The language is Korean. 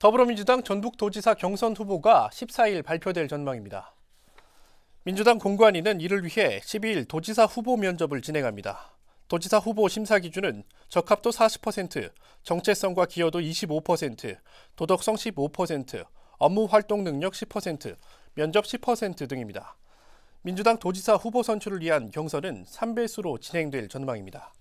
더불어민주당 전북도지사 경선 후보가 14일 발표될 전망입니다. 민주당 공관위는 이를 위해 12일 도지사 후보 면접을 진행합니다. 도지사 후보 심사 기준은 적합도 40%, 정체성과 기여도 25%, 도덕성 15%, 업무 활동 능력 10%, 면접 10% 등입니다. 민주당 도지사 후보 선출을 위한 경선은 3배수로 진행될 전망입니다.